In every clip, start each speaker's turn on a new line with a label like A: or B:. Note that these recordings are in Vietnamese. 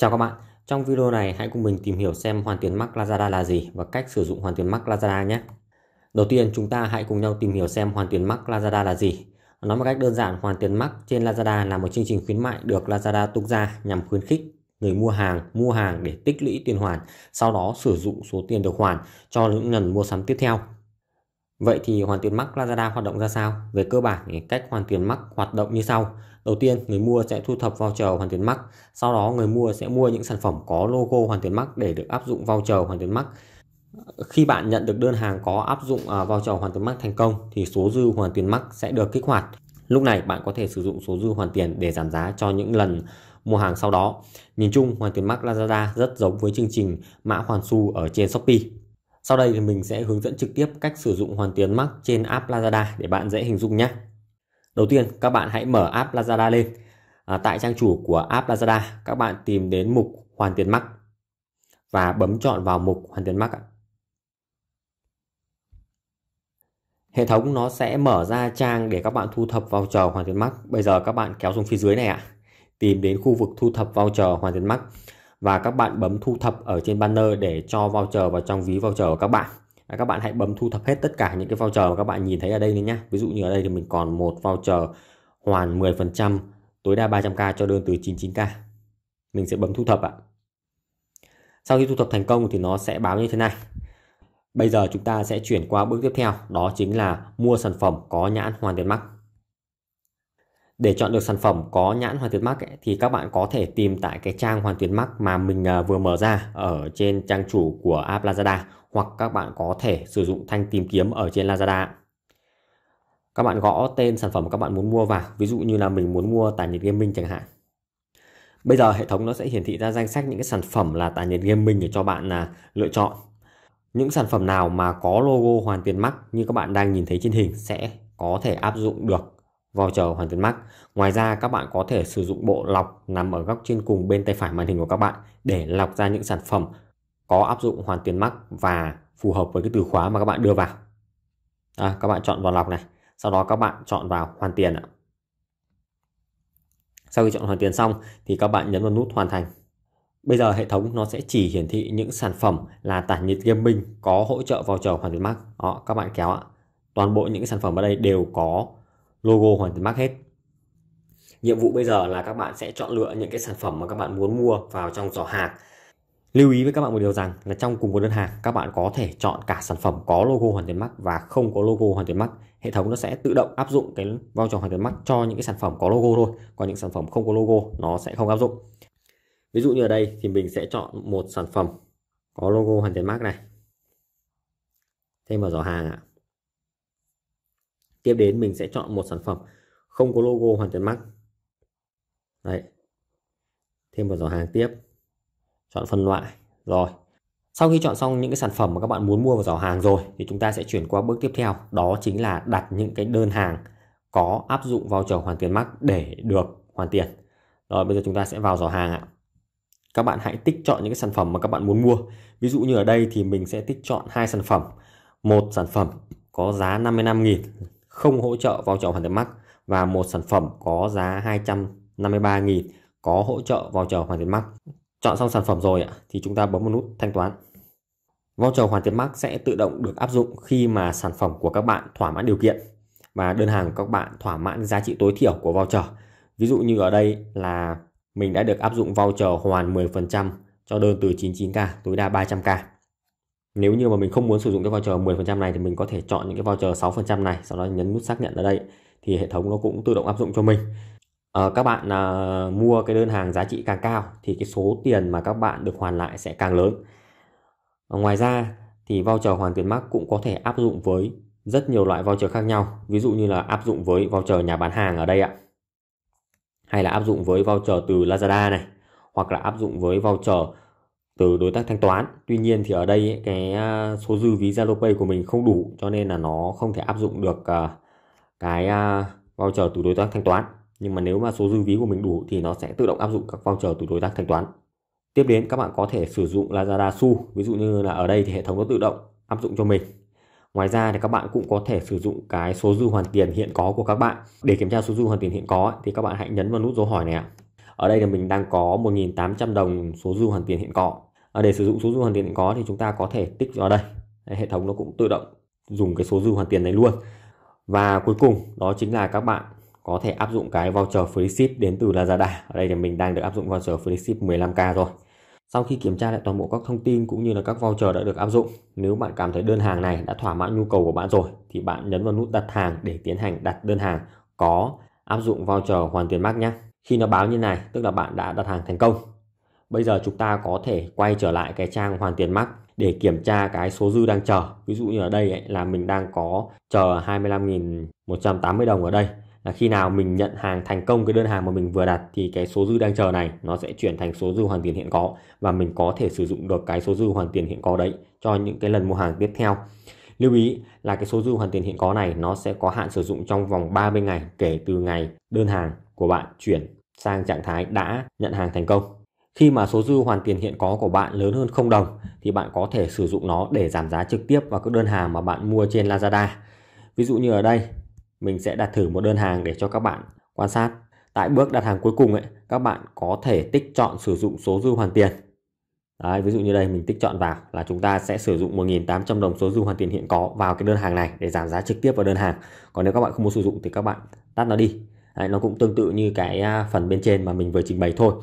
A: Chào các bạn, trong video này hãy cùng mình tìm hiểu xem hoàn tiền mắc Lazada là gì và cách sử dụng hoàn tiền mắc Lazada nhé. Đầu tiên chúng ta hãy cùng nhau tìm hiểu xem hoàn tiền mắc Lazada là gì. Nói một cách đơn giản, hoàn tiền mắc trên Lazada là một chương trình khuyến mại được Lazada tung ra nhằm khuyến khích người mua hàng mua hàng để tích lũy tiền hoàn, sau đó sử dụng số tiền được hoàn cho những lần mua sắm tiếp theo. Vậy thì hoàn tiền mắc Lazada hoạt động ra sao? Về cơ bản, cách hoàn tiền mắc hoạt động như sau. Đầu tiên, người mua sẽ thu thập voucher hoàn tiền mắc. Sau đó, người mua sẽ mua những sản phẩm có logo hoàn tiền mắc để được áp dụng voucher hoàn tiền mắc. Khi bạn nhận được đơn hàng có áp dụng à, voucher hoàn tiền mắc thành công thì số dư hoàn tiền mắc sẽ được kích hoạt. Lúc này bạn có thể sử dụng số dư hoàn tiền để giảm giá cho những lần mua hàng sau đó. Nhìn chung, hoàn tiền mắc Lazada rất giống với chương trình mã hoàn su ở trên Shopee. Sau đây thì mình sẽ hướng dẫn trực tiếp cách sử dụng hoàn tiền mắc trên app Lazada để bạn dễ hình dung nhé. Đầu tiên các bạn hãy mở app Lazada lên. À, tại trang chủ của app Lazada các bạn tìm đến mục hoàn tiền mắc và bấm chọn vào mục hoàn tiền mắc. Hệ thống nó sẽ mở ra trang để các bạn thu thập voucher hoàn tiền mắc. Bây giờ các bạn kéo xuống phía dưới này ạ. À. Tìm đến khu vực thu thập voucher hoàn tiền mắc và các bạn bấm thu thập ở trên banner để cho voucher vào trong ví voucher của các bạn à, các bạn hãy bấm thu thập hết tất cả những cái voucher mà các bạn nhìn thấy ở đây này nhá ví dụ như ở đây thì mình còn một voucher hoàn 10% tối đa 300k cho đơn từ 99k mình sẽ bấm thu thập ạ sau khi thu thập thành công thì nó sẽ báo như thế này bây giờ chúng ta sẽ chuyển qua bước tiếp theo đó chính là mua sản phẩm có nhãn hoàn tiền mắc để chọn được sản phẩm có nhãn Hoàn Tuyến Mắc ấy, thì các bạn có thể tìm tại cái trang Hoàn Tuyến Mắc mà mình à, vừa mở ra ở trên trang chủ của app Lazada hoặc các bạn có thể sử dụng thanh tìm kiếm ở trên Lazada. Các bạn gõ tên sản phẩm các bạn muốn mua vào, ví dụ như là mình muốn mua tản nhiệt gaming chẳng hạn. Bây giờ hệ thống nó sẽ hiển thị ra danh sách những cái sản phẩm là tản nhiệt gaming để cho bạn là lựa chọn. Những sản phẩm nào mà có logo Hoàn Tiền Mắc như các bạn đang nhìn thấy trên hình sẽ có thể áp dụng được vào chờ hoàn tiền mắc. Ngoài ra các bạn có thể sử dụng bộ lọc nằm ở góc trên cùng bên tay phải màn hình của các bạn để lọc ra những sản phẩm có áp dụng hoàn tiền mắc và phù hợp với cái từ khóa mà các bạn đưa vào. À, các bạn chọn vào lọc này, sau đó các bạn chọn vào hoàn tiền ạ. Sau khi chọn hoàn tiền xong thì các bạn nhấn vào nút hoàn thành. Bây giờ hệ thống nó sẽ chỉ hiển thị những sản phẩm là tản nhiệt gaming có hỗ trợ vào chờ hoàn tiền mắc. Đó, các bạn kéo ạ. Toàn bộ những sản phẩm ở đây đều có logo hoàn toàn mắc hết nhiệm vụ bây giờ là các bạn sẽ chọn lựa những cái sản phẩm mà các bạn muốn mua vào trong giỏ hàng lưu ý với các bạn một điều rằng là trong cùng một đơn hàng các bạn có thể chọn cả sản phẩm có logo hoàn tiền mắc và không có logo hoàn tiền mắc hệ thống nó sẽ tự động áp dụng cái voucher hoàn tiền mắc cho những cái sản phẩm có logo thôi còn những sản phẩm không có logo nó sẽ không áp dụng ví dụ như ở đây thì mình sẽ chọn một sản phẩm có logo hoàn tiền mắc này thêm vào giỏ hàng ạ à tiếp đến mình sẽ chọn một sản phẩm không có logo hoàn toàn mắc đấy thêm vào giỏ hàng tiếp chọn phân loại rồi sau khi chọn xong những cái sản phẩm mà các bạn muốn mua vào giỏ hàng rồi thì chúng ta sẽ chuyển qua bước tiếp theo đó chính là đặt những cái đơn hàng có áp dụng voucher hoàn tiền mắc để được hoàn tiền rồi bây giờ chúng ta sẽ vào giỏ hàng ạ các bạn hãy tích chọn những cái sản phẩm mà các bạn muốn mua ví dụ như ở đây thì mình sẽ tích chọn hai sản phẩm một sản phẩm có giá 55.000 không hỗ trợ vào chợ hoàn tiền mặt và một sản phẩm có giá 253.000 có hỗ trợ vào chợ hoàn tiền mặt. Chọn xong sản phẩm rồi ạ thì chúng ta bấm một nút thanh toán. vào Voucher hoàn tiền mark sẽ tự động được áp dụng khi mà sản phẩm của các bạn thỏa mãn điều kiện và đơn hàng của các bạn thỏa mãn giá trị tối thiểu của voucher. Ví dụ như ở đây là mình đã được áp dụng voucher hoàn 10% cho đơn từ 99k tối đa 300k nếu như mà mình không muốn sử dụng cái voucher 10% này thì mình có thể chọn những cái voucher 6% này sau đó nhấn nút xác nhận ở đây thì hệ thống nó cũng tự động áp dụng cho mình à, các bạn à, mua cái đơn hàng giá trị càng cao thì cái số tiền mà các bạn được hoàn lại sẽ càng lớn à, ngoài ra thì voucher hoàn tiền mắc cũng có thể áp dụng với rất nhiều loại voucher khác nhau ví dụ như là áp dụng với voucher nhà bán hàng ở đây ạ hay là áp dụng với voucher từ Lazada này hoặc là áp dụng với voucher từ đối tác thanh toán tuy nhiên thì ở đây cái à, số dư ví ZaloPay của mình không đủ cho nên là nó không thể áp dụng được à, cái à, voucher từ đối tác thanh toán nhưng mà nếu mà số dư ví của mình đủ thì nó sẽ tự động áp dụng các voucher từ đối tác thanh toán tiếp đến các bạn có thể sử dụng Lazada Su ví dụ như là ở đây thì hệ thống nó tự động áp dụng cho mình Ngoài ra thì các bạn cũng có thể sử dụng cái số dư hoàn tiền hiện có của các bạn. Để kiểm tra số dư hoàn tiền hiện có thì các bạn hãy nhấn vào nút dấu hỏi này ạ. Ở đây là mình đang có 1.800 đồng số dư hoàn tiền hiện có. Ờ, để sử dụng số dư hoàn tiền có thì chúng ta có thể tích vào đây hệ thống nó cũng tự động dùng cái số dư hoàn tiền này luôn và cuối cùng đó chính là các bạn có thể áp dụng cái voucher free ship đến từ Lazada ở đây thì mình đang được áp dụng voucher free ship 15k rồi sau khi kiểm tra lại toàn bộ các thông tin cũng như là các voucher đã được áp dụng, nếu bạn cảm thấy đơn hàng này đã thỏa mãn nhu cầu của bạn rồi thì bạn nhấn vào nút đặt hàng để tiến hành đặt đơn hàng có áp dụng voucher hoàn tiền mắc nhé. Khi nó báo như này, tức là bạn đã đặt hàng thành công. Bây giờ chúng ta có thể quay trở lại cái trang hoàn tiền mắc để kiểm tra cái số dư đang chờ. Ví dụ như ở đây ấy, là mình đang có chờ 25.180 đồng ở đây. Là khi nào mình nhận hàng thành công cái đơn hàng mà mình vừa đặt thì cái số dư đang chờ này nó sẽ chuyển thành số dư hoàn tiền hiện có và mình có thể sử dụng được cái số dư hoàn tiền hiện có đấy cho những cái lần mua hàng tiếp theo. Lưu ý là cái số dư hoàn tiền hiện có này nó sẽ có hạn sử dụng trong vòng 30 ngày kể từ ngày đơn hàng của bạn chuyển sang trạng thái đã nhận hàng thành công. Khi mà số dư hoàn tiền hiện có của bạn lớn hơn 0 đồng thì bạn có thể sử dụng nó để giảm giá trực tiếp vào các đơn hàng mà bạn mua trên Lazada. Ví dụ như ở đây, mình sẽ đặt thử một đơn hàng để cho các bạn quan sát. Tại bước đặt hàng cuối cùng ấy, các bạn có thể tích chọn sử dụng số dư hoàn tiền. Đấy, ví dụ như đây mình tích chọn vào là chúng ta sẽ sử dụng 1.800 đồng số dư hoàn tiền hiện có vào cái đơn hàng này để giảm giá trực tiếp vào đơn hàng. Còn nếu các bạn không muốn sử dụng thì các bạn tắt nó đi. Đấy, nó cũng tương tự như cái à, phần bên trên mà mình vừa trình bày thôi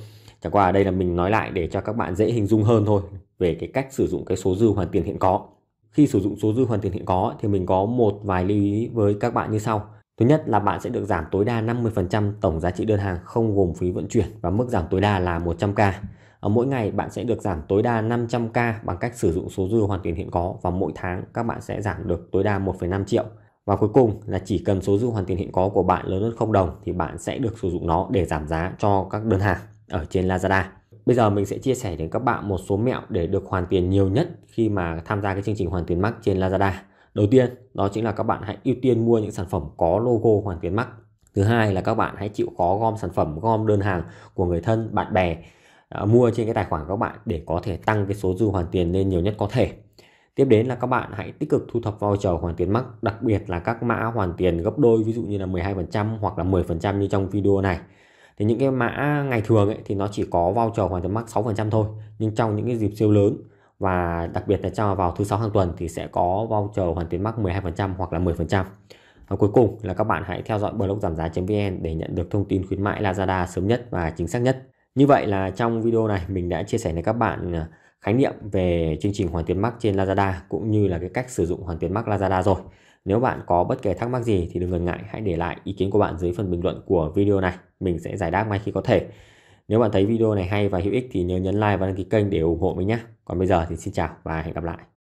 A: chẳng qua ở đây là mình nói lại để cho các bạn dễ hình dung hơn thôi về cái cách sử dụng cái số dư hoàn tiền hiện có khi sử dụng số dư hoàn tiền hiện có thì mình có một vài lưu ý với các bạn như sau Thứ nhất là bạn sẽ được giảm tối đa 50% tổng giá trị đơn hàng không gồm phí vận chuyển và mức giảm tối đa là 100k. Ở mỗi ngày bạn sẽ được giảm tối đa 500k bằng cách sử dụng số dư hoàn tiền hiện có và mỗi tháng các bạn sẽ giảm được tối đa 1,5 triệu. Và cuối cùng là chỉ cần số dư hoàn tiền hiện có của bạn lớn hơn không đồng thì bạn sẽ được sử dụng nó để giảm giá cho các đơn hàng ở trên Lazada. Bây giờ mình sẽ chia sẻ đến các bạn một số mẹo để được hoàn tiền nhiều nhất khi mà tham gia cái chương trình hoàn tiền mắc trên Lazada. Đầu tiên, đó chính là các bạn hãy ưu tiên mua những sản phẩm có logo hoàn tiền mắc. Thứ hai là các bạn hãy chịu khó gom sản phẩm, gom đơn hàng của người thân, bạn bè à, mua trên cái tài khoản của các bạn để có thể tăng cái số dư hoàn tiền lên nhiều nhất có thể. Tiếp đến là các bạn hãy tích cực thu thập voucher hoàn tiền mắc, đặc biệt là các mã hoàn tiền gấp đôi ví dụ như là 12% hoặc là 10% như trong video này thì những cái mã ngày thường ấy thì nó chỉ có voucher hoàn chấm max 6% thôi nhưng trong những cái dịp siêu lớn và đặc biệt là trong vào thứ sáu hàng tuần thì sẽ có voucher hoàn tiền max 12% hoặc là 10%. Và cuối cùng là các bạn hãy theo dõi blog giảm giá.vn để nhận được thông tin khuyến mại Lazada sớm nhất và chính xác nhất. Như vậy là trong video này mình đã chia sẻ với các bạn à, khái niệm về chương trình hoàn tiền max trên Lazada cũng như là cái cách sử dụng hoàn tiền max Lazada rồi. Nếu bạn có bất kể thắc mắc gì thì đừng ngần ngại hãy để lại ý kiến của bạn dưới phần bình luận của video này. Mình sẽ giải đáp ngay khi có thể. Nếu bạn thấy video này hay và hữu ích thì nhớ nhấn like và đăng ký kênh để ủng hộ mình nhé. Còn bây giờ thì xin chào và hẹn gặp lại.